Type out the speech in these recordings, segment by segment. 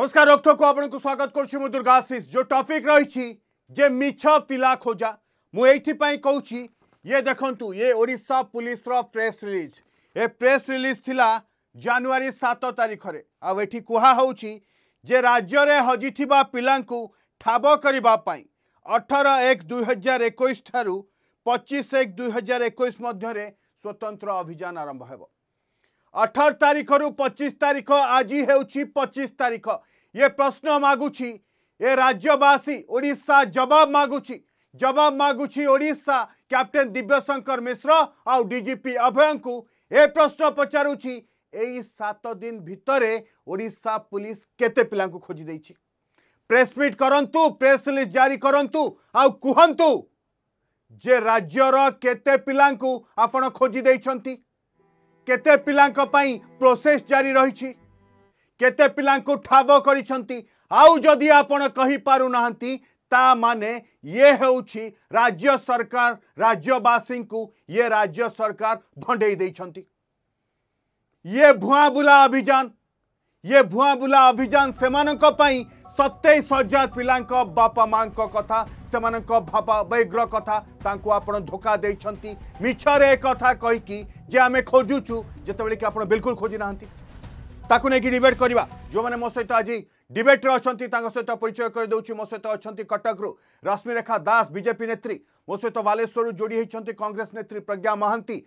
নমস্কার রক্তকু আপনার স্বাগত করছি মু দুর্গাশিষ যে টপিক রয়েছে যে মিছ পিলা খোঁজা মু এইপাই কৌছি ইয়ে দেখন্তু ইয়ে ওড়িশা পুলিশর প্রেস রিলিজ এ প্রেস রিলিজ লা জানুয়ারি সাত তারিখরে আঠি কুহা হচ্ছে যে রাজ্যরে হজিথিবা পিলাঙ্কু ঠাব করিবা পাই অঠর এক দুই হাজার একুশ ঠারু পঁচিশ এক দুই হাজার একুশ মধ্যে স্বতন্ত্র অভিযান আরম্ভ হব অঠর তারিখর পঁচিশ তারিখ আজি হচ্ছে পঁচিশ তারিখ ये प्रश्न मागुची ये राज्यवासी ओडा जवाब मागुची जवाब मागुची ओडा कैप्टेन दिव्यशंकर मिश्र आउ डीजीपी अभय को ए प्रश्न पचारुची सात दिन भितर ओडा पुलिस केते पिला खोजी प्रेस मिट करूँ प्रेस रिलीज जारी करूँ आउ कहतु जे राज्यर केते पिला आपण के केते पिला प्रोसेस जारी रही केते पा ठाव कर माने ये हूँ राज्य सरकार राज्यवासी को ये राज्य सरकार भंडई ये भुआ बुला अभियान ये भुआ बुला अभियान से मानी सतैस हजार पिला माँ का कथा से मानवैग्र कथा आप धोखा देखते मिछरे कथा कहीकि आम खोजुचु जो आप बिल्कुल खोजी ना ताक नहीं डिबेट करवा जो मैंने मो सहित आज डिबेट्रे अच्छा सहित परिचय कर दूसरी मो सहित अच्छा कटक्रु रश्मिरेखा दास बीजेपी नेत्री मो सहित बालेश्वर जोड़ी होती कंग्रेस नेत्री प्रज्ञा महांति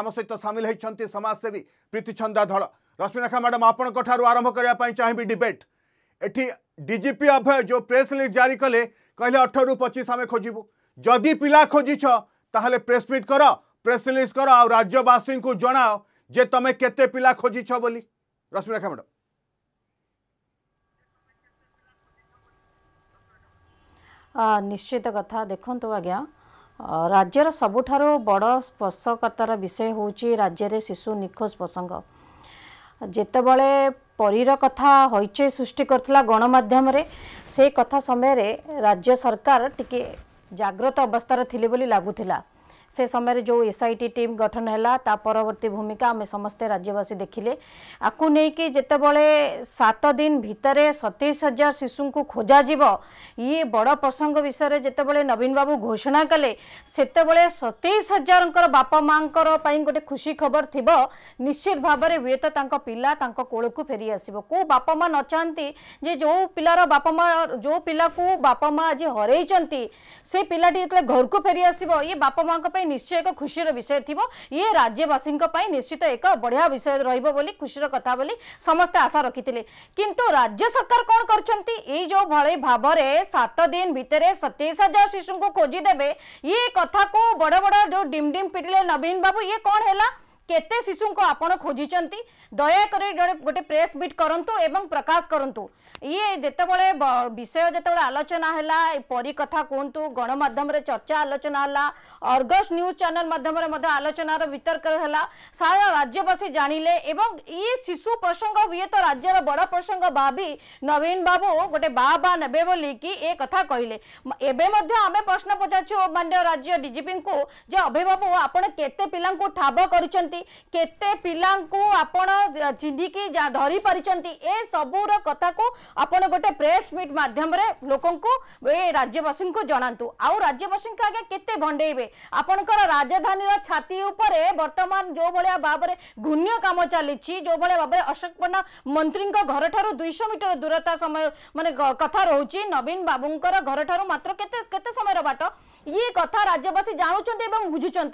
आम सहित सामिल होती समाजसेवी प्रीति छंदा धड़ रश्मिरेखा मैडम आपंठू आरंभ करने चाहिए डिबेट एटी डीजीपी अभय जो प्रेस रिलीज जारी कले कह अठर पचीस आम खोजू जदि पिला खोजी ताल प्रेस मिट कर प्रेस रिलीज कर आ राज्यवासी को जनाओ जे तुम्हें केते पिला खोजी बोली ରଶ୍ମିରେଖା ମ୍ୟାଡ଼ମ୍ ନିଶ୍ଚିତ କଥା ଦେଖନ୍ତୁ ଆଜ୍ଞା ରାଜ୍ୟର ସବୁଠାରୁ ବଡ଼ ସ୍ପର୍ଶକର୍ତ୍ତାର ବିଷୟ ହେଉଛି ରାଜ୍ୟରେ ଶିଶୁ ନିଖୋଜ ପ୍ରସଙ୍ଗ ଯେତେବେଳେ ପରୀର କଥା ହଇଚଇ ସୃଷ୍ଟି କରିଥିଲା ଗଣମାଧ୍ୟମରେ ସେ କଥା ସମୟରେ ରାଜ୍ୟ ସରକାର ଟିକିଏ ଜାଗ୍ରତ ଅବସ୍ଥାରେ ଥିଲେ ବୋଲି ଲାଗୁଥିଲା से समय जो एस आई टी टीम गठन है ता परवर्ती भूमिका आम समस्ते राज्यवासी देखिले आपको लेकिन जितेबले सात दिन भितर सतैश हजार शिशु को खोजाज ये बड़ प्रसंग विषय जितेबले नवीन बाबू घोषणा कले से सतैश हजार बापा माँ गोटे खुशी खबर थी निश्चित भाव में हे तो पिला कोल को फेरी आसो कौ बापा माँ न चाहती जे जो पिलार बापा माँ जो पिला को बापा माँ आज हर से पिलाटी जो घर को फेरी आसो ये बापा माँ निश्चय एक खुशी विषय थी ये राज्यवासी निश्चित एक बढ़िया विषय रही खुशी कथा बोली समस्ते आशा रखी कि राज्य सरकार कौन करो भाई भाव में सात दिन भितर सतैश हजार शिशु को खोजीदेवे ये कथा को बड़ बड़ जो डिम डिम पिटिले नवीन बाबू ये कौन है केते शिशु को आपड़ खोजी दयाकोरी गोटे प्रेस मिट करूँ प्रकाश करूँ ଇଏ ଯେତେବେଳେ ବିଷୟ ଯେତେବେଳେ ଆଲୋଚନା ହେଲା ପରୀ କଥା କୁହନ୍ତୁ ଗଣମାଧ୍ୟମରେ ଚର୍ଚ୍ଚା ଆଲୋଚନା ହେଲା ଅର୍ଗସ୍ ନ୍ୟୁଜ୍ ଚ୍ୟାନେଲ୍ ମାଧ୍ୟମରେ ମଧ୍ୟ ଆଲୋଚନାର ବିତର୍କ ହେଲା ସାରା ରାଜ୍ୟବାସୀ ଜାଣିଲେ ଏବଂ ଇଏ ଶିଶୁ ପ୍ରସଙ୍ଗ ହୁଏତ ରାଜ୍ୟର ବଡ଼ ପ୍ରସଙ୍ଗ ଭାବି ନବୀନ ବାବୁ ଗୋଟେ ବା ବା ନେବେ ବୋଲିକି ଏ କଥା କହିଲେ ଏବେ ମଧ୍ୟ ଆମେ ପ୍ରଶ୍ନ ପଚାରୁଛୁ ମାନ୍ୟ ରାଜ୍ୟ ଡିଜିପିଙ୍କୁ ଯେ ଅଭିବାବୁ ଆପଣ କେତେ ପିଲାଙ୍କୁ ଠାବ କରିଛନ୍ତି କେତେ ପିଲାଙ୍କୁ ଆପଣ ଚିହ୍ନିକି ଧରି ପାରିଛନ୍ତି ଏ ସବୁର କଥାକୁ আপন গোটে প্রেস মিট মাধ্যমে লোকଙ୍କୁ ଏ ରାଜ୍ୟବାସୀଙ୍କୁ ଜଣାନ୍ତୁ ଆଉ ରାଜ୍ୟବାସୀଙ୍କ ଆଗେ କେତେ ଭଣ୍ଡେଇବେ ଆପଣଙ୍କର ରାଜଧାନୀର ଛାତି ଉପରେ ବର୍ତ୍ତମାନ ଯୋଉ ଭଳିଆ ଭାବରେ ଘୂର୍ଣ୍ୟ କାମ ଚାଲିଛି ଯୋଉ ଭଳିଆ ଭାବରେ ଅଶୋକ ପଣ୍ଡା ମନ୍ତ୍ରୀଙ୍କ ଘରଠାରୁ ଦୁଇଶହ ମିଟର ଦୂରତା ସମୟ ମାନେ କଥା ରହୁଛି ନବୀନ ବାବୁଙ୍କର ଘରଠାରୁ ମାତ୍ର କେତେ କେତେ ସମୟର ବାଟ ये कथा राज्यवासी जानूं बुझुं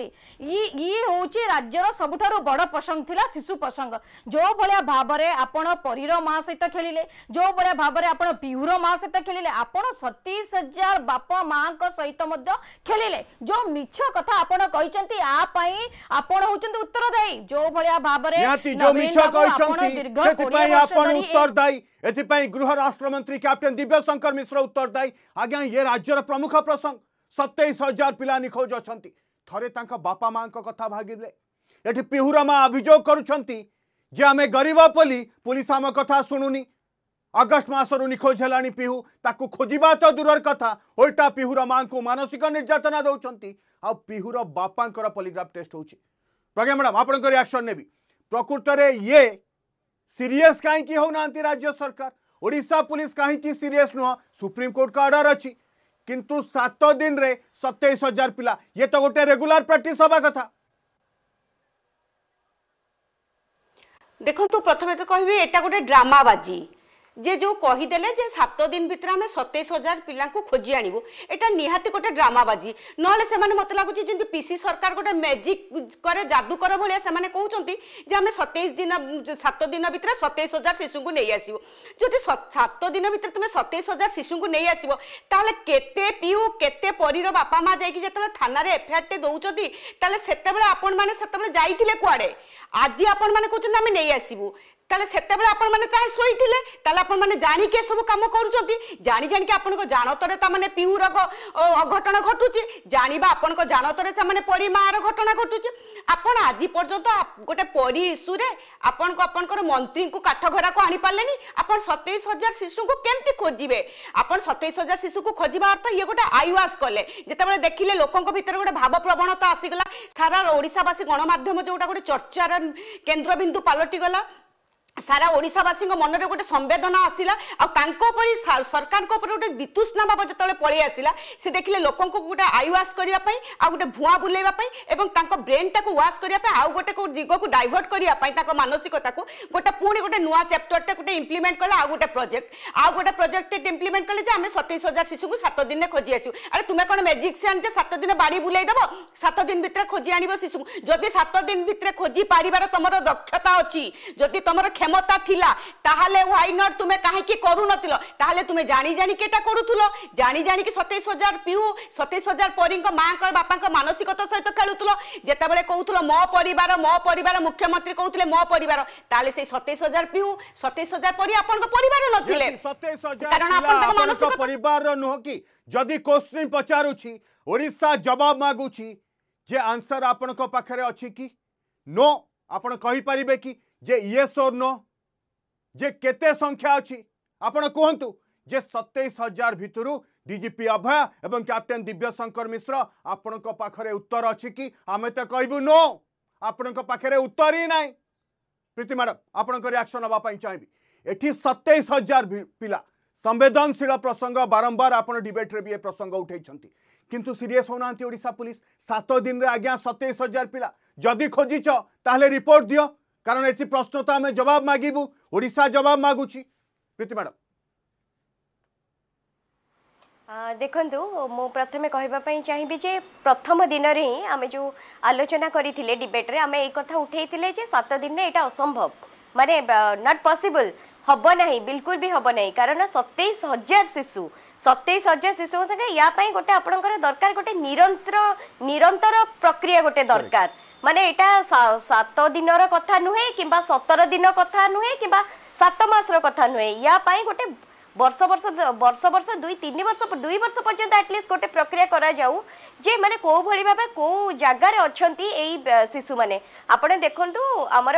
ये हूँ राज्यर सबुठ बड़ प्रसंग थी शिशु प्रसंग जो भाया भाव में आपण परीर माँ सहित खेल जो भाया भाव में आप पिहूर माँ सहित खेल आपण सतीश हजार बाप माँ सहित खेल जो मिछ कथा आपण कहते उत्तरदायी जो भाया भाव में उत्तरदायी एथपाई गृह राष्ट्रमंत्री कैप्टेन दिव्यशंकर मिश्र उत्तरदायी आज्ञा ये राज्यर प्रमुख प्रसंग सतैश हजार पिला निखोज अच्छा थे बापा माँ का कथा भागिले ये पिहुरा माँ अभोग करे आम गरीब बोली पुलिस आम कथ शुणुनी अगस्ट मसरू निखोज है पिहू ताकू खोजा तो दूर कथा ओल्टा पिहूर माँ को मानसिक निर्यातना दौरान आ पिहूर बापा पलिग्राफ टेस्ट हो प्रज्ञा मैडम आप रियाक्शन ने प्रकृत में ये सीरीयस कहीं होना राज्य सरकार ओडा पुलिस कहीं सीरीयस नुह सुप्रीमकोर्ट का अर्डर अच्छी କିନ୍ତୁ ସାତ ଦିନରେ ସତେଇଶ ହଜାର ପିଲା ଇଏ ତ ଗୋଟେ ରେଗୁଲାର ପ୍ରାକ୍ଟିସ୍ ହେବା କଥା ଦେଖନ୍ତୁ ପ୍ରଥମେ ତ କହିବି ଏଟା ଗୋଟେ ଡ୍ରାମାବାଜି ଯେ ଯେଉଁ କହିଦେଲେ ଯେ ସାତ ଦିନ ଭିତରେ ଆମେ ସତେଇଶ ହଜାର ପିଲାଙ୍କୁ ଖୋଜି ଆଣିବୁ ଏଇଟା ନିହାତି ଗୋଟେ ଡ୍ରାମାବାଜି ନହେଲେ ସେମାନେ ମୋତେ ଲାଗୁଛି ଯେମିତି ପିସି ସରକାର ଗୋଟେ ମ୍ୟାଜିକ୍ କରେ ଯାଦୁକର ଭଳିଆ ସେମାନେ କହୁଛନ୍ତି ଯେ ଆମେ ସତେଇଶ ଦିନ ସାତ ଦିନ ଭିତରେ ସତେଇଶ ହଜାର ଶିଶୁଙ୍କୁ ନେଇ ଆସିବୁ ଯଦି ସାତ ଦିନ ଭିତରେ ତୁମେ ସତେଇଶ ହଜାର ଶିଶୁଙ୍କୁ ନେଇ ଆସିବ ତାହେଲେ କେତେ ପିଉ କେତେ ପରୀର ବାପା ମା ଯାଇକି ଯେତେବେଳେ ଥାନାରେ ଏଫଆଇଆର୍ଟେ ଦେଉଛନ୍ତି ତାହେଲେ ସେତେବେଳେ ଆପଣମାନେ ସେତେବେଳେ ଯାଇଥିଲେ କୁଆଡ଼େ ଆଜି ଆପଣମାନେ କହୁଛନ୍ତି ଆମେ ନେଇ ଆସିବୁ তাহলে সেতবে আপনার মানে চাহে শোলে তাহলে আপনার জাণিকি এসব কাম করছেন জাঁ জাঁ আপনার জাণতরে তাহলে পিউ রোগ অঘটন ঘটুছে জাঁবা আপনার জাণতরে তাহলে পরী মার ঘটনা ঘটুছে আপন আজি পর্যন্ত গোটে পরী ইস্যুরে আপনার আপনার মন্ত্রী কাঠঘরাকে আনিপারে আপনার সতেইশ হাজার শিশুকে কমিটি খোঁজবে আপনার সতেইশ হাজার শিশুকে খোঁজবা অর্থ ইয়ে গোটে আইওয়াশ কলে যেতবে দেখলে লোক ভিতরে গোটে ভাবপ্রবণতা আসিগলা সারা ওড়শাবাসী গণমাধ্যম যেটা গোটে চর্চার কেন্দ্রবিন্দু পালটিগলা সারা ওড়িশাবাসী মনরে গোটে সম্বেদনা আসিলা আপরি সরকার গোটে বিতুষ্ণা ভাব যেত পড়ে আসিলা সে দেখলে লোক গোটে আই ওয়াশ করা আগে ভুয়া বুলাইবা এবং তাঁর ব্রেনটা ওয়াশ করা আউ গোটে দিগক ডাইভর্ট করা তাঁর মানসিকতা গোটে পুঁ গোটে নূয়া চ্যাপ্টরটা গোটে ইমপ্লিমেন্ট কলে আউ গোটে প্রোজেক্ট আউ গোটে প্রোজেক্ট ইমপ্লিমেন্ট কলে যে আমি সতেইশ হাজার শিশু সাত দিনে খোঁজি আসু আরে তুমি কোণ ম্যাজিকসিয়ান যে সাত দিনে বাড়ি বুলাই দেব সাত দিন ভিতরে খোঁজি আনব শিশু যদি সাত দিন ভিতরে খোঁজি পারিবার তোমার দক্ষতা অছি যদি তোমার ক্ষমতা থিলা তাহলে ওয়াই নট তুমি কাহিকি করুনথিল তাহলে তুমি জানি জানি কেটা করুথুল জানি জানি কি 27000 হাজার পিউ সতেইশ হাজার পরীঙ্ক মাঙ্কর বাপাঙ্ক মানসিকতা সহিত খেলুথুল যেতবে কৌল মো পরিবার মো পরিবার মুখ্যমন্ত্রী কৌলে মো পরিবার তাহলে সেই 27000 পিউ 27000 হাজার পরি আপনার পরিবার নথিলে সতেইশ মানসিক পরিবার নহ কি যদি কোশ্চেন পচারুছি ওড়িশা জবাব মাগুছি যে আনসর আপনার পাখরে অছি কি নো আপন পারিবে কি जे येस और नो जे केते संख्या अच्छी आपण कहतु जे सतैश हजार भितर डीजीपी अभय एवं कैप्टन दिव्यशंकर मिश्र आपण उत्तर अच्छी कि आम तो कहू नो आपण उत्तर ही ना प्रीति मैडम आप रियाक्शन नापी चाहिए एटी सतैश हजार पिला संवेदनशील प्रसंग बारंबार आप डिबेट्रे भी ये प्रसंग उठाई किंतु सीरीयस होना ओडा पुलिस सात दिन आज्ञा सतैश हजार पिला जदि खोजी खोजिच रिपोर्ट दिय কারণ এটি প্রশ্ন তো আমি জবাব মাগিবু ওড়িশা জবাব মাগুছি প্রীতি ম্যাডাম ଦେଖନ୍ତୁ ମୁଁ ପ୍ରଥମେ କହିବା ପାଇଁ ଚାହିଁବି ଯେ ପ୍ରଥମ ଦିନରେ ହିଁ ଆମେ ଯେଉଁ ଆଲୋଚନା କରିଥିଲେ ଡିବେଟ୍ରେ ଆମେ ଏଇ କଥା ଉଠେଇଥିଲେ ଯେ ସାତ ଦିନରେ ଏଇଟା ଅସମ୍ଭବ ମାନେ ନଟ୍ ପସିବଲ୍ ହେବ ନାହିଁ ବିଲକୁଲ ବି ହେବ ନାହିଁ କାରଣ ସତେଇଶ ହଜାର ଶିଶୁ ସତେଇଶ ହଜାର ଶିଶୁଙ୍କ ସାଙ୍ଗେ ୟା ପାଇଁ ଗୋଟେ ଆପଣଙ୍କର ଦରକାର ଗୋଟେ ନିରନ୍ତର ନିରନ୍ତର ପ୍ରକ୍ରିୟା ଗୋଟେ ଦରକାର মানে এটা সাত দিনর কথা নুহে কিংবা সতর দিন কথা নুহে কিংবা সাত মাসর কথা নুহে ইয়া পাই গোটে ବର୍ଷ ବର୍ଷ ବର୍ଷ ବର୍ଷ ଦୁଇ ତିନି ବର୍ଷ ଦୁଇ ବର୍ଷ ପର୍ଯ୍ୟନ୍ତ ଆଟଲିଷ୍ଟ ଗୋଟେ ପ୍ରକ୍ରିୟା କରାଯାଉ ଯେ ମାନେ କେଉଁଭଳି ଭାବେ କେଉଁ ଜାଗାରେ ଅଛନ୍ତି ଏଇ ଶିଶୁମାନେ ଆପଣ ଦେଖନ୍ତୁ ଆମର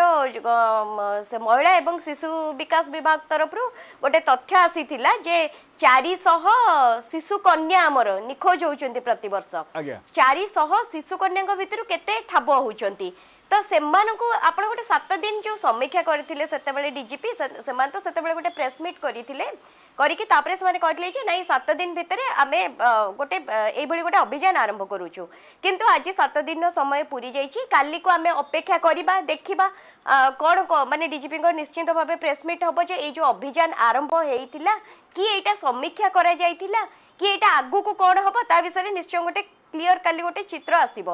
ସେ ମହିଳା ଏବଂ ଶିଶୁ ବିକାଶ ବିଭାଗ ତରଫରୁ ଗୋଟେ ତଥ୍ୟ ଆସିଥିଲା ଯେ ଚାରିଶହ ଶିଶୁ କନ୍ୟା ଆମର ନିଖୋଜ ହେଉଛନ୍ତି ପ୍ରତିବର୍ଷ ଚାରିଶହ ଶିଶୁ କନ୍ୟାଙ୍କ ଭିତରୁ କେତେ ଠାବ ହେଉଛନ୍ତି ତ ସେମାନଙ୍କୁ ଆପଣ ଗୋଟେ ସାତ ଦିନ ଯେଉଁ ସମୀକ୍ଷା କରିଥିଲେ ସେତେବେଳେ ଡିଜିପି ସେମାନେ ତ ସେତେବେଳେ ଗୋଟେ ପ୍ରେସ୍ ମିଟ୍ କରିଥିଲେ କରିକି ତାପରେ ସେମାନେ କହିଥିଲେ ଯେ ନାଇଁ ସାତ ଦିନ ଭିତରେ ଆମେ ଗୋଟେ ଏଇଭଳି ଗୋଟେ ଅଭିଯାନ ଆରମ୍ଭ କରୁଛୁ କିନ୍ତୁ ଆଜି ସାତ ଦିନର ସମୟ ପୁରୀ ଯାଇଛି କାଲିକୁ ଆମେ ଅପେକ୍ଷା କରିବା ଦେଖିବା କ'ଣ ମାନେ ଡିଜିପିଙ୍କ ନିଶ୍ଚିନ୍ତ ଭାବେ ପ୍ରେସମିଟ୍ ହେବ ଯେ ଏଇ ଯେଉଁ ଅଭିଯାନ ଆରମ୍ଭ ହେଇଥିଲା କି ଏଇଟା ସମୀକ୍ଷା କରାଯାଇଥିଲା କି ଏଇଟା ଆଗକୁ କ'ଣ ହେବ ତା ବିଷୟରେ ନିଶ୍ଚୟ ଗୋଟେ କ୍ଲିଅର କାଲି ଗୋଟେ ଚିତ୍ର ଆସିବ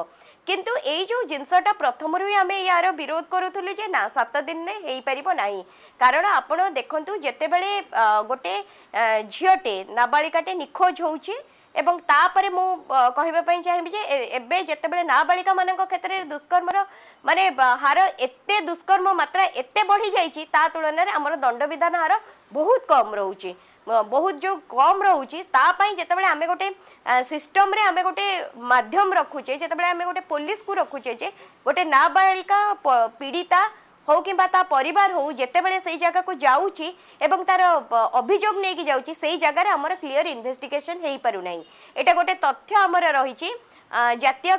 কিন্তু এই যে জিনিসটা প্রথমর হি আমি ইয়ার বিরোধ করুলু যে না সাত দিনে হয়ে হয়েপার না কারণ আপনার দেখুন যেতবে গোটে ঝিওটে নাবাড়িকাটে নিখোজ হচ্ছে এবং তাপরে মু কহিবা পাই চাহিবি যে এবে যেতবে নাবাড়িকা মান ক্ষেত্রে দুষ্কর্মর মানে হার এতে দুষ্কর্ম মাত্রা এত বড়ি যাই তা তুলনায় আমার দণ্ডবিধান হার বহুত কম রয়েছে ବହୁତ ଯେଉଁ କମ୍ ରହୁଛି ତା ପାଇଁ ଯେତେବେଳେ ଆମେ ଗୋଟେ ସିଷ୍ଟମ୍ରେ ଆମେ ଗୋଟେ ମାଧ୍ୟମ ରଖୁଛେ ଯେତେବେଳେ ଆମେ ଗୋଟେ ପୋଲିସକୁ ରଖୁଛେ ଯେ ଗୋଟେ ନାବାଳିକା ପୀଡ଼ିତା ହଉ କିମ୍ବା ତା ପରିବାର ହଉ ଯେତେବେଳେ ସେଇ ଜାଗାକୁ ଯାଉଛି ଏବଂ ତାର ଅଭିଯୋଗ ନେଇକି ଯାଉଛି ସେଇ ଜାଗାରେ ଆମର କ୍ଲିଅର ଇନଭେଷ୍ଟିଗେସନ୍ ହେଇପାରୁନାହିଁ ଏଇଟା ଗୋଟେ ତଥ୍ୟ ଆମର ରହିଛି ଜାତୀୟ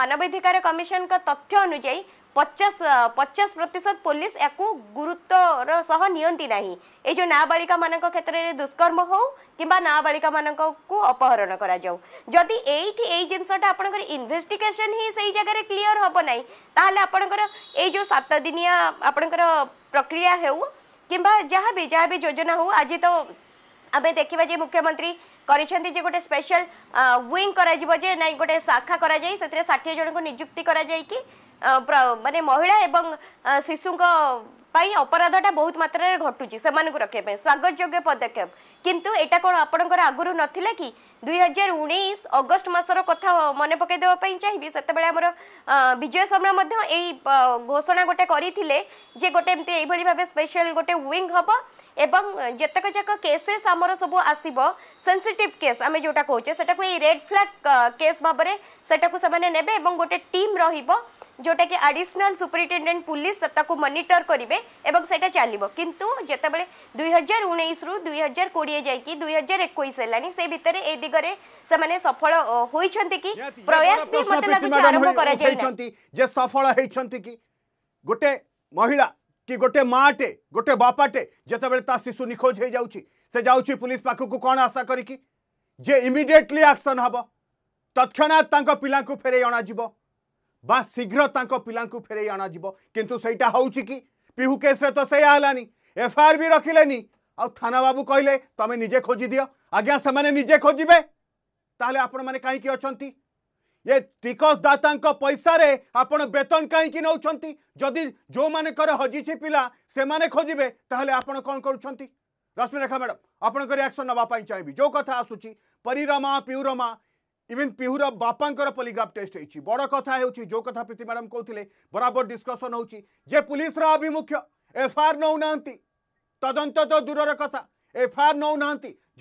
ମାନବାଧିକାର କମିଶନଙ୍କ ତଥ୍ୟ ଅନୁଯାୟୀ 50 50% पुलिस য়কো গুরুত্ব সহ নিয়ন্ত্রণই নাই এই যে नाबालिका মানক ক্ষেত্রে দুঃকর্ম হয় কিংবা नाबालिका মানক কো অপহরণ করা যাও যদি এইট এই জিনসাটা আপন ইনভেস্টিগেশন হি সেই জায়গায় ক্লিয়ার হব নাই তাহলে আপন এই যে সাত দিনিয়া আপন প্রক্রিয়া হেউ কিংবা যাহা বে যাহা বে যোজনা হয় আজই তো আবে দেখিবা যে মুখ্যমন্ত্রী করিছেন যে গটে স্পেশাল উইং করা দিব যে নাই গটে শাখা করা যায় সেটি 60 জন কো নিযুক্ত করা যায় কি ମାନେ ମହିଳା ଏବଂ ଶିଶୁଙ୍କ ପାଇଁ ଅପରାଧଟା ବହୁତ ମାତ୍ରାରେ ଘଟୁଛି ସେମାନଙ୍କୁ ରଖିବା ପାଇଁ ସ୍ୱାଗତ ଯୋଗ୍ୟ ପଦକ୍ଷେପ କିନ୍ତୁ ଏଇଟା କ'ଣ ଆପଣଙ୍କର ଆଗରୁ ନଥିଲା କି ଦୁଇ ହଜାର ଉଣେଇଶ ଅଗଷ୍ଟ ମାସର କଥା ମନେ ପକାଇଦେବା ପାଇଁ ଚାହିଁବି ସେତେବେଳେ ଆମର ବିଜୟ ଶର୍ମା ମଧ୍ୟ ଏଇ ଘୋଷଣା ଗୋଟେ କରିଥିଲେ ଯେ ଗୋଟେ ଏମିତି ଏଇଭଳି ଭାବେ ସ୍ପେଶାଲ ଗୋଟେ ୱିଙ୍ଗ ହେବ ଏବଂ ଯେତେକ ଯାକ କେସେସ୍ ଆମର ସବୁ ଆସିବ ସେନ୍ସିଟିଭ୍ କେସ୍ ଆମେ ଯେଉଁଟା କହୁଛେ ସେଟାକୁ ଏଇ ରେଡ୍ ଫ୍ଲାଗ୍ କେସ୍ ଭାବରେ ସେଟାକୁ ସେମାନେ ନେବେ ଏବଂ ଗୋଟେ ଟିମ୍ ରହିବ जोटा कि आडिशनाल सुपरिटेडेन्ट पुलिस को मनिटर करेंगे से चलो कितु जिते बुई हजार उन्नीस रु दुई हजार कोड़े जा दुई हजार एक भितर ये दिग्गर से मैंने सफल होती कि प्रयास सफल गोटे महिला कि गोटे माँटे गोटे बापाटे जिते शिशु निखोज हो जाऊँच से जाऊँच पुलिस पाख को कौन आशा करे इमिडिएटली आक्शन हम तत्णात पिला फेरई अणाजी ବା ଶୀଘ୍ର ତାଙ୍କ ପିଲାଙ୍କୁ ଫେରେଇ ଅଣାଯିବ କିନ୍ତୁ ସେଇଟା ହେଉଛି କି ପିହୁ କେସ୍ରେ ତ ସେଇଆ ହେଲାନି ଏଫଆଇଆର୍ ବି ରଖିଲେନି ଆଉ ଥାନା ବାବୁ କହିଲେ ତମେ ନିଜେ ଖୋଜିଦିଅ ଆଜ୍ଞା ସେମାନେ ନିଜେ ଖୋଜିବେ ତାହେଲେ ଆପଣମାନେ କାହିଁକି ଅଛନ୍ତି ଏ ଟିକସଦାତାଙ୍କ ପଇସାରେ ଆପଣ ବେତନ କାହିଁକି ନେଉଛନ୍ତି ଯଦି ଯେଉଁମାନଙ୍କର ହଜିଛି ପିଲା ସେମାନେ ଖୋଜିବେ ତାହେଲେ ଆପଣ କ'ଣ କରୁଛନ୍ତି ରଶ୍ମିରେଖା ମ୍ୟାଡ଼ାମ୍ ଆପଣଙ୍କ ରିଆକ୍ସନ୍ ନେବା ପାଇଁ ଚାହିଁବି ଯେଉଁ କଥା ଆସୁଛି ପରିରମା ପିଉରମା इवन पिहूर बापा पलिग्राफ टेस्ट होती बड़ कथा जो कथा प्रीति मैडम कहते बराबर डिस्कसन हो पुलिस आभिमुख्य एफआईआर नौ ना तदंत तो दूर कथा एफआईआर नौ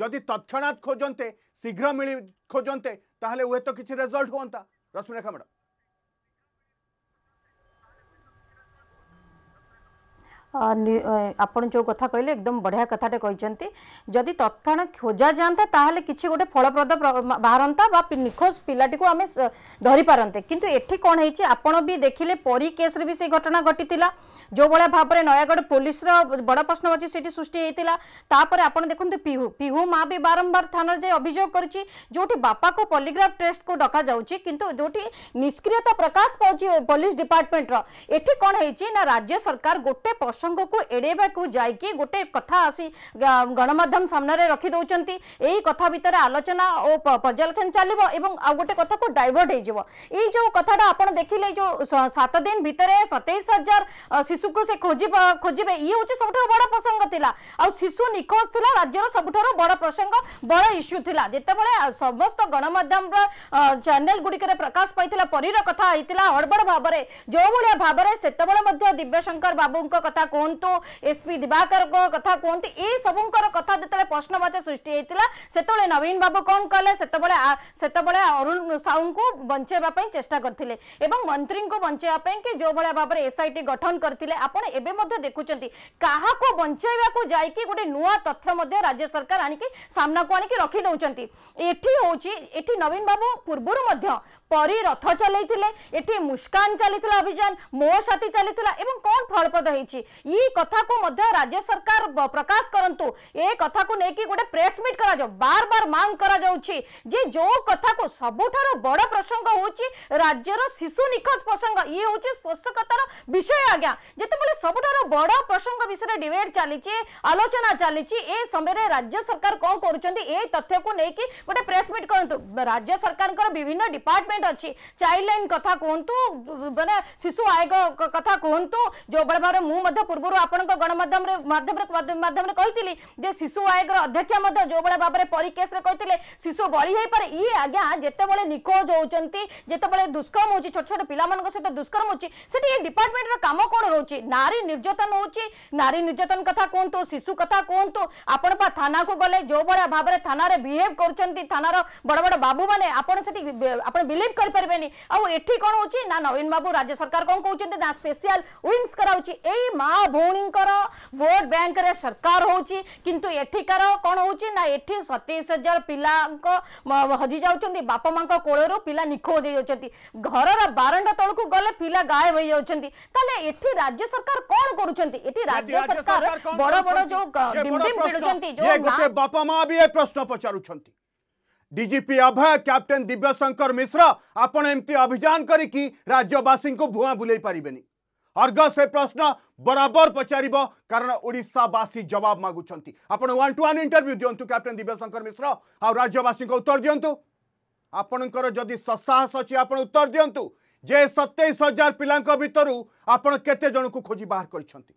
जदि तत्णात खोजते शीघ्र मिल खोजते हुए तो किसी रेजल्ट हाँ रश्मिरेखा मैडम ଆପଣ ଯେଉଁ କଥା କହିଲେ ଏକଦମ ବଢ଼ିଆ କଥାଟେ କହିଛନ୍ତି ଯଦି ତତ୍କ୍ଷଣାତ୍ ଖୋଜା ଯାଆନ୍ତା ତାହେଲେ କିଛି ଗୋଟେ ଫଳପ୍ରଦ ବାହାରନ୍ତା ବା ନିଖୋଜ ପିଲାଟିକୁ ଆମେ ଧରିପାରନ୍ତେ କିନ୍ତୁ ଏଠି କ'ଣ ହେଇଛି ଆପଣ ବି ଦେଖିଲେ ପରୀ କେସ୍ରେ ବି ସେ ଘଟଣା ଘଟିଥିଲା যেভাবে ভাবে নয়াগড় পুলিশর বড় প্রশ্নবাচী সেটি সৃষ্টি হয়েছিল তাপরে আপনার দেখুন পিহু পিহু মা বি বারম্বার থানার যাই অভিযোগ করেছি যেটি বাপাকে পলিগ্রাফ টেস্ট কু ডকা যাচ্ছে কিন্তু যেটি নিষ্ক্রিয়তা প্রকাশ পাচ্ছে পুলিশ ডিপার্টমেন্টর এটি কম হয়েছে না রাজ্য সরকার গোটে প্রসঙ্গক এড়াইবাকু যাই গোটে কথা আসি গণমাধ্যম সামনে রখি দৌঁচ এই কথা ভিতরে আলোচনা ও পর্যালোচনা চালিব এবং আউ গোটে কথাকে ডাইভর্ট হয়ে এই যে কথাটা আপনার দেখলে যে সাত দিন ভিতরে সতেইশ হাজার শিশু ଶିଶୁକୁ ସେ ଖୋଜି ଖୋଜିବେ କରିବେ ଇଏ ହେଉଛି ସବୁଠାରୁ ବଡ଼ ପ୍ରସଙ୍ଗ ଥିଲା ଆଉ ଶିଶୁ ନିଖୋଜ ଥିଲା ରାଜ୍ୟର ସବୁଠାରୁ ବଡ଼ ପ୍ରସଙ୍ଗ ବଡ଼ ଇସ୍ୟୁ ଥିଲା ଯେତେବେଳେ ସମସ୍ତ ଗଣମାଧ୍ୟମର ଚ୍ୟାନେଲ ଗୁଡ଼ିକରେ ପ୍ରକାଶ ପାଇଥିଲା ପରୀର କଥା ହେଇଥିଲା ହଡ଼ବଡ଼ ଭାବରେ ଯେଉଁଭଳିଆ ଭାବରେ ସେତେବେଳେ ମଧ୍ୟ ଦିବ୍ୟଶଙ୍କର ବାବୁଙ୍କ କଥା କୁହନ୍ତୁ ଏସ୍ପି ଦିବାକରଙ୍କ କଥା କୁହନ୍ତୁ ଏଇ ସବୁଙ୍କର କଥା ଯେତେବେଳେ ପ୍ରଶ୍ନବାଚ ସୃଷ୍ଟି ହେଇଥିଲା ସେତେବେଳେ ନବୀନ ବାବୁ କ'ଣ କଲେ ସେତେବେଳେ ସେତେବେଳେ ଅରୁଣ ସାହୁଙ୍କୁ ବଞ୍ଚାଇବା ପାଇଁ ଚେଷ୍ଟା କରିଥିଲେ ଏବଂ ମନ୍ତ୍ରୀଙ୍କୁ ବଞ୍ଚାଇବା ପାଇଁ କି ଯେଉଁଭଳିଆ ଭାବରେ ଏସ୍ଆଇଟି ଗଠନ କରିଥିଲେ କହିଲେ ଆପଣ ଏବେ ମଧ୍ୟ ଦେଖୁଛନ୍ତି କାହାକୁ ବଞ୍ଚାଇବାକୁ ଯାଇକି ଗୋଟେ ନୂଆ ତଥ୍ୟ ମଧ୍ୟ ରାଜ୍ୟ ସରକାର ଆଣିକି ସାମ୍ନାକୁ ଆଣିକି ରଖିଦେଉଛନ୍ତି ଏଠି ହେଉଛି ଏଠି ନବୀନ ବାବୁ ପୂର୍ବରୁ ମଧ୍ୟ परी रथ चलते ये मुस्कान चली अभियान मो साथी चली कौन फलप्रद कथा को मध्य राज्य सरकार प्रकाश करतु ये कथा को लेकिन गोटे प्रेस मिट कर बार बार मांग कर जे जो कथा को सबुठ बड़ प्रसंग हूँ राज्यर शिशु निखोज प्रसंग ये हूँ स्पर्शकतार विषय आज्ञा जिते सब बड़ प्रसंग विषय डिबेट चली आलोचना चली समय राज्य सरकार कौन कर तथ्य को लेकिन गोटे प्रेस मिट कर राज्य सरकार विभिन्न डिपार्टमेंट ডিফরেন্ট অছি চাইল্ড লাইন কথা কুহতু মানে শিশু আয়োগ কথা কুহতু যেভাবে ভাবে মু পূর্ব আপনার গণমাধ্যমে মাধ্যমে মাধ্যমে কইলি যে শিশু আয়োগর অধ্যক্ষ যেভাবে ভাবে পরিকেশে কইলে শিশু বলি হয়েপরে ই আজ্ঞা যেতবে নিখোজ হচ্ছেন যেতবে দুষ্কর্ম হচ্ছে ছোট ছোট পিলা সহ দুষ্কর্ম হচ্ছে সেটি এই ডিপার্টমেন্টর কাম কোণ রয়েছে নারী নির্যাতন হচ্ছে নারী নির্যাতন কথা কুহতু শিশু কথা কুহতু আপনার পা থানাকু গলে যেভাবে ভাবে থানার বিহেভ করছেন থানার বড় বড় বাবু মানে আপনার সেটি আপনার বিলিভ କମ୍ପ୍ଲିଟ୍ କରିପାରିବେନି ଆଉ ଏଠି କ'ଣ ହେଉଛି ନା ନବୀନ ବାବୁ ରାଜ୍ୟ ସରକାର କ'ଣ କହୁଛନ୍ତି ନା ସ୍ପେଶିଆଲ ୱିଙ୍ଗସ୍ କରାଉଛି ଏଇ ମା ଭଉଣୀଙ୍କର ଭୋଟ ବ୍ୟାଙ୍କରେ ସରକାର ହେଉଛି କିନ୍ତୁ ଏଠିକାର କ'ଣ ହେଉଛି ନା ଏଠି ସତେଇଶ ହଜାର ପିଲାଙ୍କ ହଜି ଯାଉଛନ୍ତି ବାପା ମାଙ୍କ କୋଳରୁ ପିଲା ନିଖୋଜ ହେଇଯାଉଛନ୍ତି ଘରର ବାରଣ୍ଡା ତଳକୁ ଗଲେ ପିଲା ଗାୟବ ହେଇଯାଉଛନ୍ତି ତାହେଲେ ଏଠି ରାଜ୍ୟ ସରକାର କ'ଣ କରୁଛନ୍ତି ଏଠି ରାଜ୍ୟ ସରକାର ବଡ଼ ବଡ଼ ଯୋଉ ଡିମ୍ ଡିମ୍ ଭିଡୁଛନ୍ତି ଯୋଉ ବାପା ମା ବି ଏ ପ୍ରଶ୍ନ ପଚାରୁଛନ୍ତି डीजीपी अभय कैप्टेन दिव्यशंकर मिश्र आपण एमती अभियान करी राज्यवासी को भुआ बुले पारे अर्ग से प्रश्न बराबर पचार कारण ओडावासी जवाब मगुच्च आपण वन टू वन इंटरव्यू दिंतु कैप्टेन दिव्यशंकर मिश्र आ राज्यवासी को उत्तर दिंतु आपणकर ଯଦି ସସାହସ ଅଛି ଆପଣ ଉତ୍ତର ଦିଅନ୍ତୁ ଯେ ସତେଇଶ ହଜାର ପିଲାଙ୍କ ଭିତରୁ ଆପଣ କେତେ खोजी बाहर ବାହାର କରିଛନ୍ତି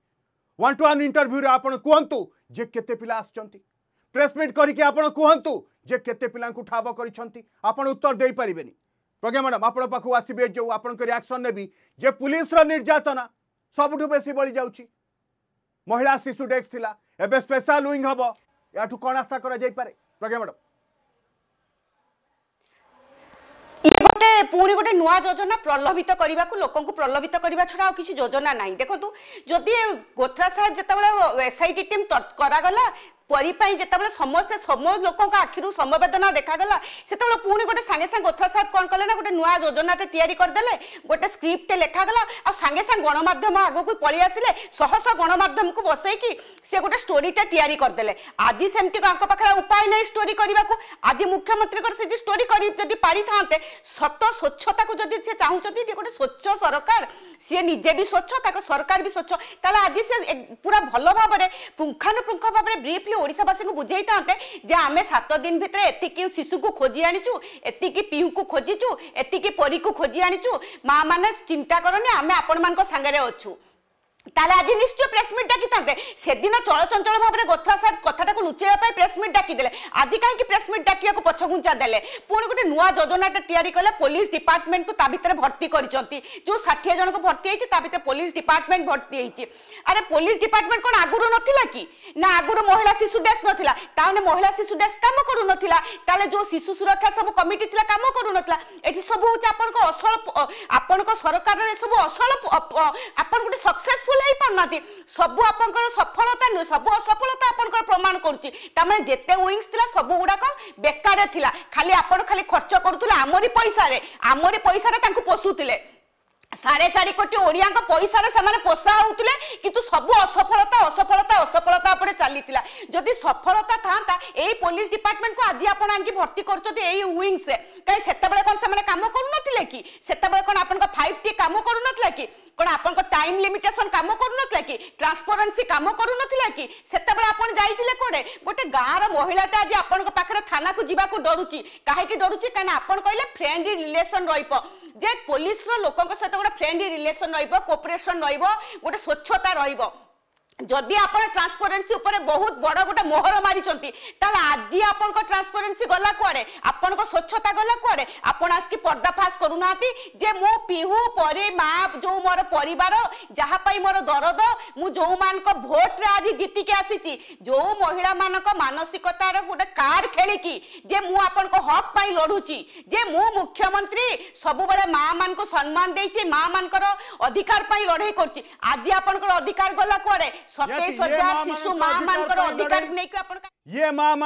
ୱାନ୍ ଟୁ ୱାନ୍ ଇଣ୍ଟରଭ୍ୟୁରେ ଆପଣ କୁହନ୍ତୁ প্রেসমিট করিকি আপনার কুহতু যে কেতে পিলা ঠাব করছেন আপনার উত্তর দিয়ে প্রজ্ঞা ম্যাডাম আপনার পাখু আসবে যে আপনার রিয়াকশন নেবি যে পুলিশর নির্যাতনা সবুঠু বেশি বলি যাচ্ছি মহিলা শিশু ডেস্ক লা এবে স্পেশাল উইং হব এঠু কণ আশা করা যাইপারে প্রজ্ঞা ম্যাডাম গোটে পুঁ গোটে নূয়া যোজনা প্রলোভিত করা লোক প্রলোভিত করা ছড়া কিছু যোজনা নাই দেখুন যদি গোথরা সাহেব যেতবে এসআইটি টিম করাগলা পরিপাই যেতবে সমস্ত সম লোক আখির সমবেদনা দেখা দেখাগলা সেতবে পুঁ গোটে সাংে সাং গোথা সাহেব কন কলে না গোটে নয় যোজনাটে তৈরি করেদেলে গোটে স্ক্রিপ্টে লেখা লেখাগলা আগে সাং গণমাধ্যম আগুক পলাই আসলে শহ শহ গণমাধ্যমক বসাইকি সে গোটে স্টোরিটে তৈরি করেদেলে আজ সেমতি পাখে উপায় নাই স্টোরি করা আজ মুখ্যমন্ত্রীকর সেটি স্টোরি করি যদি পারি থাকে সত স্বচ্ছতা যদি সে চাহুচ্ছেন যে গোটে স্বচ্ছ সরকার সে নিজে বি স্বচ্ছ তাকে সরকার বি স্বচ্ছ তাহলে আজ সে পুরা ভাল ভাবে পুঙ্খানুপুঙ্খ ভাবে ব্রিফলি କହିଲେ ଓଡ଼ିଶାବାସୀଙ୍କୁ ବୁଝେଇଥାନ୍ତେ ଯେ ଆମେ ସାତ ଦିନ ଭିତରେ ଏତିକି ଶିଶୁକୁ ଖୋଜି ଆଣିଛୁ ଏତିକି ପିଉଙ୍କୁ ଖୋଜିଛୁ ଏତିକି ପରୀକୁ ଖୋଜି ଆଣିଛୁ ମାଆମାନେ ଚିନ୍ତା କରନି ଆମେ ଆପଣମାନଙ୍କ ସାଙ୍ଗରେ ଅଛୁ তাহলে আজ নিশ্চয় প্রেসমিট ডাকিথান্তে সেদিন চলচঞ্চল ভাবে গোথা সাহেব কথাটাকে লুচাইবা প্রেসমিট ডাকিদেলে আজি কাহি প্রেসমিট ডাকি পছগুঞ্চা দেলে পুরো গোটে নয় যোজনাটা তৈরি কলে পুলিশ ডিপার্টমেন্ট তা ভিতরে ভর্তি করছেন যে ষাঠিয়ে জনক ভর্তি হয়েছে তা ভিতরে পুলিশ ডিপার্টমেন্ট ভর্তি হয়েছে আরে পুলিশ ডিপার্টমেন্ট কোণ আগুরু নথিলা কি না আগুরু মহিলা শিশু ডেস্ক নথিলা তাহলে মহিলা শিশু ডেস্ক কাম করু নথিলা তাহলে যে শিশু সুরক্ষা সব কমিটি থিলা কাম করু নথিলা এটি সব হচ্ছে আপনার অসল আপনার সরকারের সব অসল আপনার গোটে সকসেসফুল ସକ୍ସେସଫୁଲ ହେଇପାରୁନାହାନ୍ତି ସବୁ ଆପଣଙ୍କର ସଫଳତା ନୁହେଁ ସବୁ ଅସଫଳତା ଆପଣଙ୍କର ପ୍ରମାଣ କରୁଛି ତାମାନେ ଯେତେ ୱିଙ୍ଗସ୍ ଥିଲା ସବୁ ଗୁଡ଼ାକ ବେକାରରେ ଥିଲା ଖାଲି ଆପଣ ଖାଲି ଖର୍ଚ୍ଚ କରୁଥିଲେ ଆମରି ପଇସାରେ ଆମରି ପଇସାରେ ତାଙ୍କୁ ପୋଷୁଥିଲେ সাড়ে চারি কোটি ওড়িয়া পয়সার সে পোষা হোলে কিন্তু সবু অসফলতা অসফলতা অসফলতা উপরে চাল যদি সফলতা থাকে এই পুলিশ ডিপার্টমেন্ট আজ আপনার আনিকি ভর্তি করছেন এই উইংসে কাই সেতবে কোণ সে কাম করুলে কি সেতবে কোণ আপনার ফাইভ টি কাম করুলে কি কোণ আপনার টাইম লিমিটেসন কাম করুলে কি ট্রান্সপরেন্সি কাম করুলে কি সেতবে আপনার যাই কোড়ে গোটে গাঁর মহিলাটা আজ আপনার পাখে থানা যা ডরুচি কাহি ডরুচি কিনা আপনার কে ফ্রেন্ডলি রিলেসন রহব যে পুলিশ লোক সহ ଗୋଟେ ଫ୍ରେଣ୍ଡଲି ରିଲେସନ୍ ରହିବ କୋପରେସନ୍ ରହିବ ଗୋଟେ ସ୍ୱଚ୍ଛତା ରହିବ যদি আপনার ট্রান্সপারেন্সি উপরে বহুত বড় গোটা মোহর মারিছন্তি তাহলে আজি আপনার ট্রান্সপারেন্সি গলা কুয়াড়ে আপনার স্বচ্ছতা গলা কুয়াড়ে আপন আসি পর্দাফাশ করু না যে মো পিহু পরে মা যে মোর পরিবার যাহাপাই মোর দরদ মু যে ভোটরে আজ জিতিকি আসিছি যে মহিলা মানক মানসিকতার গোটে কার্ড খেলিকি যে মু আপনার হক পাই লড়ুচি যে মু মুখ্যমন্ত্রী সবুবেলে মা মানুষ সম্মান দিয়েছি মা মানকর অধিকার পাই লড়াই করছি আজি আপনার অধিকার গলা কুয়াড়ে ये माँ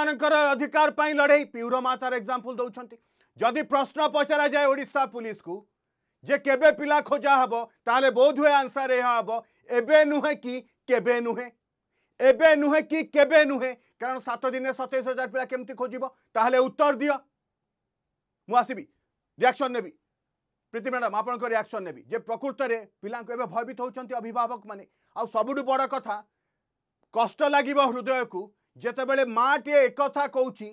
अधिकार लड़े प्यूर माता दौरान जदि प्रश्न पचरा जाए ओडा पुलिस को जे के पा खोजा हे ताले बोध हुए आंसर यह हम एवे नुहे कि नुहे एवे नुहे कि नुहे कारण सात दिन में सतैश हजार पिला केमती खोज उत्तर दि मुसबी रिएक्शन नेबी প্রীতি ম্যাডাম আপনার রিয়াকশন নেবি যে প্রকৃতরে পিলা এবে ভয়ভীত হচ্ছেন অভিভাবক মানে আবুঠু বড় কথা কষ্ট লাগিব হৃদয়কু যেতবে মাটিয়ে একথা কৌছি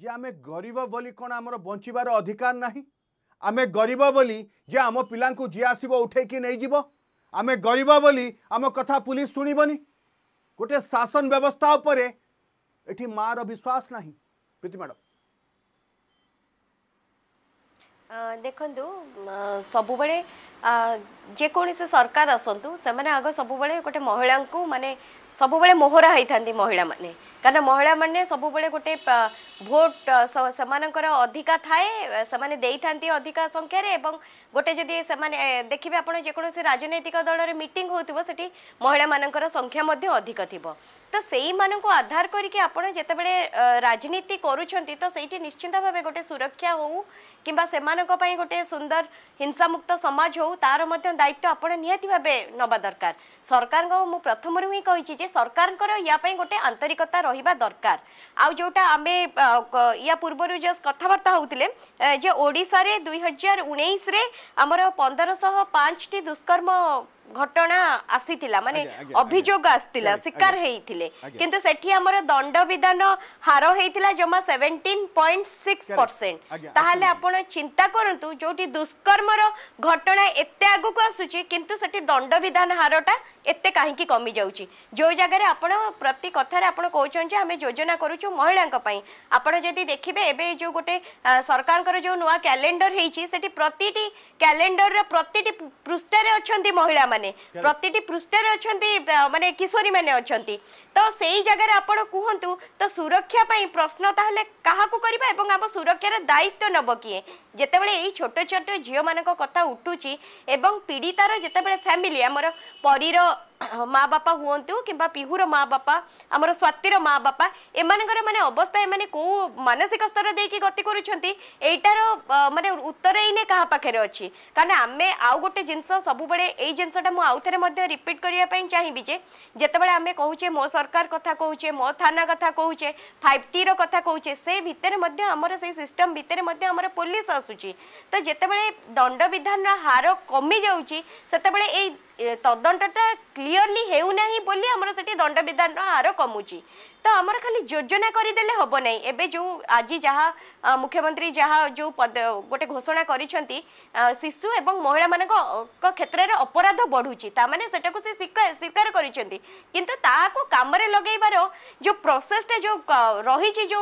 যে আমি গরিব বলি কোণ আমার বঞ্চবার অধিকার না আমি গরিব বলি যে আম পিলা যে আসব উঠাইকি নেইযিব আমি গরিব বলি আম কথা পুলিশ শুণবনি গোটে শাসন ব্যবস্থা উপরে এটি মার বিশ্বাস না প্রীতি ম্যাডাম ଦେଖନ୍ତୁ ସବୁବେଳେ ଯେକୌଣସି ସରକାର ଆସନ୍ତୁ ସେମାନେ ଆଗ ସବୁବେଳେ ଗୋଟେ ମହିଳାଙ୍କୁ ମାନେ ସବୁବେଳେ ମୋହରା ହେଇଥାନ୍ତି ମହିଳାମାନେ କାରଣ ମହିଳାମାନେ ସବୁବେଳେ ଗୋଟେ ଭୋଟ ସେମାନଙ୍କର ଅଧିକା ଥାଏ ସେମାନେ ଦେଇଥାନ୍ତି ଅଧିକା ସଂଖ୍ୟାରେ ଏବଂ ଗୋଟେ ଯଦି ସେମାନେ ଦେଖିବେ ଆପଣ ଯେକୌଣସି ରାଜନୈତିକ ଦଳରେ ମିଟିଂ ହେଉଥିବ ସେଠି ମହିଳାମାନଙ୍କର ସଂଖ୍ୟା ମଧ୍ୟ ଅଧିକ ଥିବ ତ ସେଇମାନଙ୍କୁ ଆଧାର କରିକି ଆପଣ ଯେତେବେଳେ ରାଜନୀତି କରୁଛନ୍ତି ତ ସେଇଠି ନିଶ୍ଚିନ୍ତ ଭାବେ ଗୋଟେ ସୁରକ୍ଷା ହେଉ କିମ୍ବା ସେମାନଙ୍କ ପାଇଁ ଗୋଟେ ସୁନ୍ଦର ହିଂସାମୁକ୍ତ ସମାଜ ହଉ ତାର ମଧ୍ୟ ଦାୟିତ୍ୱ ଆପଣ ନିହାତି ଭାବେ ନେବା ଦରକାର ସରକାରଙ୍କ ମୁଁ ପ୍ରଥମରୁ ହିଁ କହିଛି ଯେ ସରକାରଙ୍କର ୟା ପାଇଁ ଗୋଟେ ଆନ୍ତରିକତା ରହିବା ଦରକାର ଆଉ ଯେଉଁଟା ଆମେ ୟା ପୂର୍ବରୁ ଜଷ୍ଟ କଥାବାର୍ତ୍ତା ହଉଥିଲେ ଯେ ଓଡ଼ିଶାରେ ଦୁଇ ହଜାର ଉଣେଇଶରେ ଆମର ପନ୍ଦରଶହ ପାଞ୍ଚଟି ଦୁଷ୍କର୍ମ ঘটনা আসিলা মানে অভিযোগ আসিলা শিকার হয়েছিল কিন্তু সেটি আমার দণ্ড বিধান হার হয়েছিল জমা সেভেন্টিন পয়েন্ট সিক্স পরসেন্ট তাহলে আপনার চিন্তা করতু যেটি দুষ্কর্মর ঘটনা এত আগুক আসুচি কিন্তু সেটি দণ্ড বিধান হারটা এতে কাহিকি কমি যাচ্ছি যে জায়গায় আপনার প্রতি কথার আপনার কৌন যে আমি যোজনা করুছু মহিলা আপনার যদি দেখবে এবে যে গোটে সরকার যে নয় ক্যালেন্ডর হয়েছি সেটি প্রতিটি କ୍ୟାଲେଣ୍ଡରର ପ୍ରତିଟି ପୃଷ୍ଠାରେ ଅଛନ୍ତି ମହିଳାମାନେ ପ୍ରତିଟି ପୃଷ୍ଠାରେ ଅଛନ୍ତି ମାନେ କିଶୋରୀମାନେ ଅଛନ୍ତି ସେଇ ଜାଗାରେ ଆପଣ କୁହନ୍ତୁ ତ ସୁରକ୍ଷା ପାଇଁ ପ୍ରଶ୍ନ ତାହେଲେ କାହାକୁ କରିବା ଏବଂ ଆମ ସୁରକ୍ଷାର ଦାୟିତ୍ୱ ନବ କିଏ ଯେତେବେଳେ ଏଇ ଛୋଟ ଛୋଟ ଝିଅମାନଙ୍କ କଥା ଉଠୁଛି ଏବଂ ପୀଡ଼ିତାର ଯେତେବେଳେ ଫ୍ୟାମିଲି ଆମର ପରୀର ମା ବାପା ହୁଅନ୍ତୁ କିମ୍ବା ପିହୁର ମା ବାପା ଆମର ସ୍ୱାତିର ମା ବାପା ଏମାନଙ୍କର ମାନେ ଅବସ୍ଥା ଏମାନେ କୋଉ ମାନସିକ ସ୍ତର ଦେଇକି ଗତି କରୁଛନ୍ତି ଏଇଟାର ମାନେ ଉତ୍ତର ଏଇନେ କାହା ପାଖରେ ଅଛି କାରଣ ଆମେ ଆଉ ଗୋଟେ ଜିନିଷ ସବୁବେଳେ ଏଇ ଜିନିଷଟା ମୁଁ ଆଉ ଥରେ ମଧ୍ୟ ରିପିଟ୍ କରିବା ପାଇଁ ଚାହିଁବି ଯେ ଯେତେବେଳେ ଆମେ କହୁଛେ ମୋ ସର ସରକାର କଥା କହୁଛେ ମୋ ଥାନା କଥା କହୁଛେ ଫାଇଭ ଟିର କଥା କହୁଛେ ସେ ଭିତରେ ମଧ୍ୟ ଆମର ସେଇ ସିଷ୍ଟମ ଭିତରେ ମଧ୍ୟ ଆମର ପୋଲିସ ଆସୁଛି ତ ଯେତେବେଳେ ଦଣ୍ଡବିଧାନର ହାର କମିଯାଉଛି ସେତେବେଳେ ଏଇ ତଦନ୍ତଟା କ୍ଲିଅରଲି ହେଉନାହିଁ ବୋଲି ଆମର ସେଠି ଦଣ୍ଡବିଧାନର ହାର କମୁଛି তো আমার খালি যোজনা করিদেলে হব না এবে যে আজ যা মুখ্যমন্ত্রী যা যে গোটে ঘোষণা করেছেন শিশু এবং মহিলা মান ক্ষেত্রে অপরাধ বড়ুচি তা মানে সেটা সে স্বীকার করেছেন কিন্তু তাহলে কামরে লগাইবার যে প্রসেসটা যে রয়েছে যে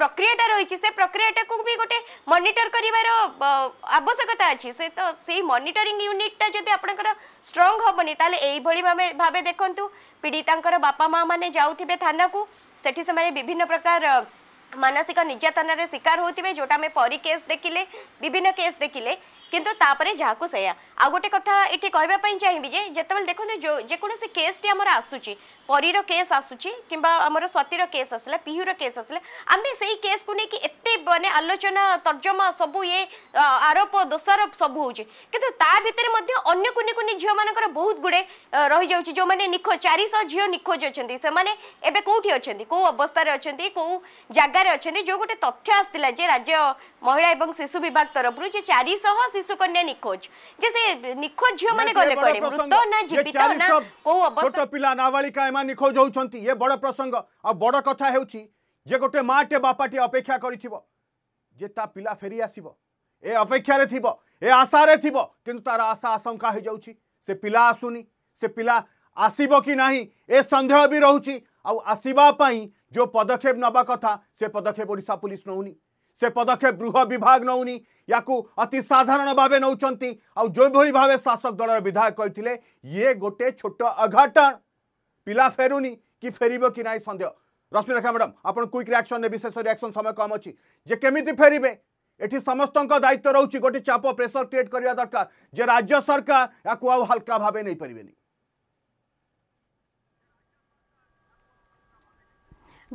প্রক্রিয়াটা রয়েছে সে প্রক্রিয়াটা বি গোটে মনিটর করিবার আবশ্যকতা আছে সে তো সেই মনিটরিং ইউনিটটা যদি আপনার স্ট্রং হবনি তাহলে এইভাবে ভাবে দেখুন ପୀଡ଼ିତାଙ୍କର ବାପା ମାଆମାନେ ଯାଉଥିବେ ଥାନାକୁ ସେଠି ସେମାନେ ବିଭିନ୍ନ ପ୍ରକାର ମାନସିକ ନିର୍ଯାତନାର ଶିକାର ହେଉଥିବେ ଯେଉଁଟା ଆମେ ପରୀ କେସ୍ ଦେଖିଲେ ବିଭିନ୍ନ କେସ୍ ଦେଖିଲେ किंतु तापरे जहाँ सया आ गोटे कथा ये कहवाई चाहिए जिते बे देखते जो जेकोसी केस टी आम आसूची परीर केस आसूची किमर स्वतीर केस आसला पिहर केस आसला आम से केस को लेकिन एत मानने आलोचना तर्जमा सब ये आरोप दोषारोप सब होने कोने को झील मान बहुत गुड़े रही जाऊँगी जो मैंने निखोज चार शह झील निखोज अच्छा से कौटी अच्छा कौ अवस्था अच्छा कौ जगार अच्छा जो गोटे तथ्य आसला जे राज्य महिला एवं शिशु विभाग तरफ जे 400 शिशु कन्या निखोज जैसे निखोज झियो माने गले कोले मृत ना जीवित ना को अवस्था छोटो पिला नाबालिका एमा निखोज होउछंती ये बड़ प्रसंग आ बड़ कथा हेउची जे गोटे माटे बापाटी अपेक्षा करथिबो जे ता पिला फेरी आसीबो ए अपेक्षा रे थिबो ए आशा रे थिबो किंतु तार आशा आशंका हे जाउची से पिला आसुनी से पिला आसीबो कि नाही ए संदेह भी रहउची आ आसीबा पई जो पदक्षेप नबा कथा से पदक्षेप ओडिसा पुलिस नउनी से पदक्षेप गृह विभाग नौनी या अति साधारण भाव नौ भाई भाव शासक दल विधायक कही ये गोटे छोट अघाटाण पिला फेरुनी कि फेर कि ना सन्देह रश्मिरेखा मैडम आप क्विक रियाक्शन ने विशेष रियाक्शन समय कम अच्छी जे केमी फेरबे ये समस्त दायित्व रोचे गोटे चाप प्रेसर क्रिएट करवा दरकार जे राज्य सरकार या हाल्का भाव नहीं पारे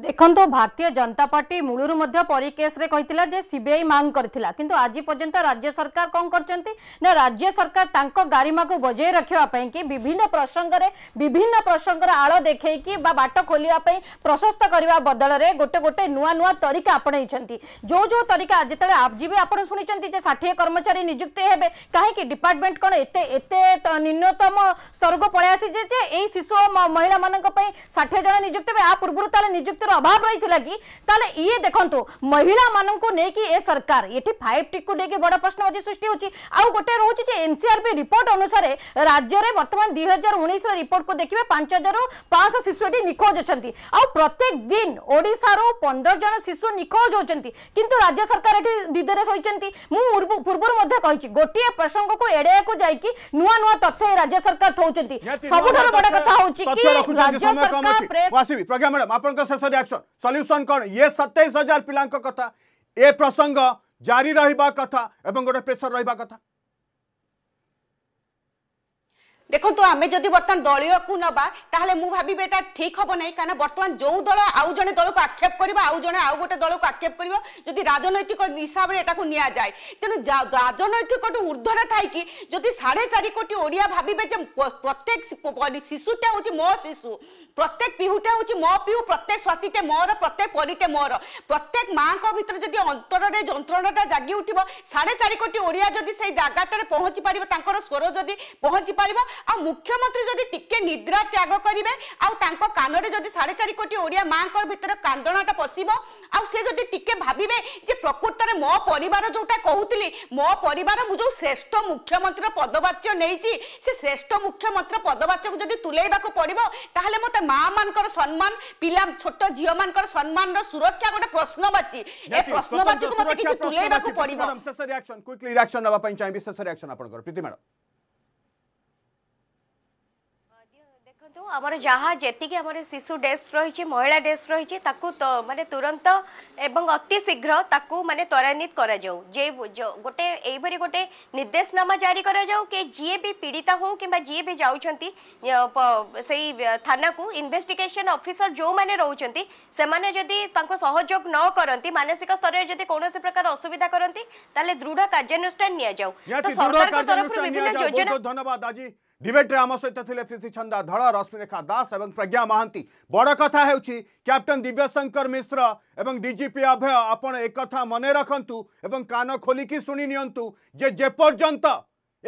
দেখন্তু ভারতীয় জনতা পার্টি মূলর মধ্য পরী কেসরে কহিলা যে সিবিআই মাং করিলা কিন্তু আজি পর্যন্ত রাজ্য সরকার কম করছেন না রাজ্য সরকার তাঙ্ক গারিমাকে বজাই রাখবা কি বিভিন্ন প্রসঙ্গে বিভিন্ন প্রসঙ্গর আড় দেখেকি বা বাট খোলা প্রশস্ত করা বদলরে গোটে গোটে নূয়া নূয়া তরিকা আপনাইছেন যে যে তরিকা আজ যেতে আজি বি আপনার শুনেছেন যে ষাঠিয়ে কর্মচারী নিযুক্তি হবে কী ডিপার্টমেন্ট কোণ এতে এতে নিম্নতম স্তরক পলাই আসিছে যে এই শিশু মহিলা মানুষ ষাঠিয়ে জন নিযুক্তি হবে আ পূর্ব তাহলে নিযুক্তি शक्तिर अभाव रही कि ये देखो महिला मानक नहीं ए सरकार ये फाइव टी को लेकिन बड़ प्रश्न आज सृष्टि आउ गोटे रोचे जे एनसीआरपी रिपोर्ट अनुसार राज्य में बर्तमान दुई हजार उन्नीस रिपोर्ट को देखिए पांच हजार पांच शिशु निखोज अच्छा आउ प्रत्येक दिन ओडार पंद्रह जन शिशु निखोज होती कि राज्य सरकार ये दिदे सही पूर्व गोटे प्रसंग को एड़ाया को जाकि नुआ नुआ तथ्य राज्य सरकार थोड़ी सब बड़ कथा राज्य सरकार प्रोग्राम मैडम आप शेष रियाक्शन सल्यूशन कौन ये सतैश हजार पिला ए प्रसंग जारी रहा कथा एवं गोटे प्रेसर रहा कथा দেখন্তু আমি যদি বর্তমান দলীয়কু নবা তাহলে মু ভাবিবি এটা ঠিক হব নাই কারণ বর্তমান যেউ দল আউ জনে দলকু আক্ষেপ করিব আউ জনে আউ গোটে দলকু আক্ষেপ করিব যদি রাজনৈতিক হিসাবে এটাকু নিয়া যায় তেণু রাজনৈতিকটু ঊর্ধ্বরে থাইকি যদি সাড়ে চারি কোটি ওড়িয়া ভাবিবে যে প্রত্যেক শিশুটা হচ্ছে মো শিশু প্রত্যেক পিহুটা হচ্ছে মো পিহু প্রত্যেক স্বাতীটে মোর প্রত্যেক পরীটে মোর প্রত্যেক মাঙ্ক ভিতরে যদি অন্তরের যন্ত্রণাটা জাগি উঠিব সাড়ে চারি কোটি ওড়িয়া যদি সেই জায়গাটারে পৌঁছি পারিব তাঁর স্বর যদি পৌঁছি পারিব মুখ্যমন্ত্রী যদি টিকে নিদ্রা ত্যাগ করবে আনরে যদি সাড়ে চারি কোটি ওড়িয়া মাঙ্কর ভিতরে কান্দনাটা পশিব সে যদি টিকে ভাবিবে যে প্রকৃতরে মো পরিবার যেটা কুলি মো পরিবার মু যে শ্রেষ্ঠ মুখ্যমন্ত্রীর পদবাচ্য নেইছি সে শ্রেষ্ঠ মুখ্যমন্ত্রী পদবাচ্যকে যদি তুলাইবাকু পড়িব তাহলে মতো মা মানকর সম্মান পিলা ছোট ঝিও মানকর সম্মানর সুরক্ষা গোটে প্রশ্নবাচী এ প্রশ্নবাচীকে মতো কিছু তুলাইবাকু পড়িব শেষ রিয়াকশন কুইকলি রিয়াকশন নেওয়া পাই চাইবি শেষ রিয়াকশন আপনার প্রীতি ম্যাডাম ଆମର ଯାହା ଯେତିକି ଆମର ଶିଶୁ ଡେସ୍କ ରହିଛି ମହିଳା ଡେସ୍କ ରହିଛି ତାକୁ ମାନେ ତୁରନ୍ତ ଏବଂ ଅତି ଶୀଘ୍ର ତାକୁ ମାନେ ତ୍ୱରାନ୍ୱିତ କରାଯାଉ ଯେ ଗୋଟେ ଏଇଭଳି ଗୋଟେ ନିର୍ଦ୍ଦେଶନାମା ଜାରି କରାଯାଉ କି ଯିଏ ବି ପୀଡ଼ିତା ହେଉ କିମ୍ବା ଯିଏ ବି ଯାଉଛନ୍ତି ସେଇ ଥାନାକୁ ଇନଭେଷ୍ଟିଗେସନ୍ ଅଫିସର ଯେଉଁମାନେ ରହୁଛନ୍ତି ସେମାନେ ଯଦି ତାଙ୍କୁ ସହଯୋଗ ନ କରନ୍ତି ମାନସିକ ସ୍ତରରେ ଯଦି କୌଣସି ପ୍ରକାର ଅସୁବିଧା କରନ୍ତି ତାହେଲେ ଦୃଢ଼ କାର୍ଯ୍ୟାନୁଷ୍ଠାନ ନିଆଯାଉ ତ ସରକାରଙ୍କ ତରଫରୁ ବିଭିନ୍ନ ଯୋଜନା ଧନ୍ୟବାଦ ଆଜି डिबेट्रे आम सहित थे शिशि छंदा धल रश्मिरेखा दास और प्रज्ञा महां बड़ कथा हूँ दिव्यशंकर मिश्र और डीजीपी अभय आप एक मन रखु कान खोलिकी शुणी निपर्यंत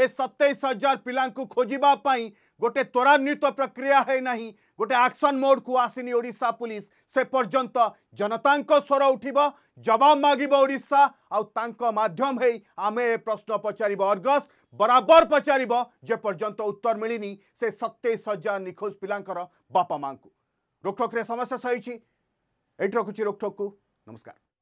ए सतैश हजार पा खोजापी गोटे त्वरान्वित प्रक्रिया है ना गोटे आक्शन मोड को आसनी ओडा पुलिस से पर्यंत जनता स्वर उठ जवाब मागा आम आम प्रश्न पचार अर्गस बराबर पचार जेपर्यंत उत्तर मिलनी से सतैश हजार निखोज पिलांर बापा माँ को रोकठोक समस्या सही रखुच्छी रोकठोक को नमस्कार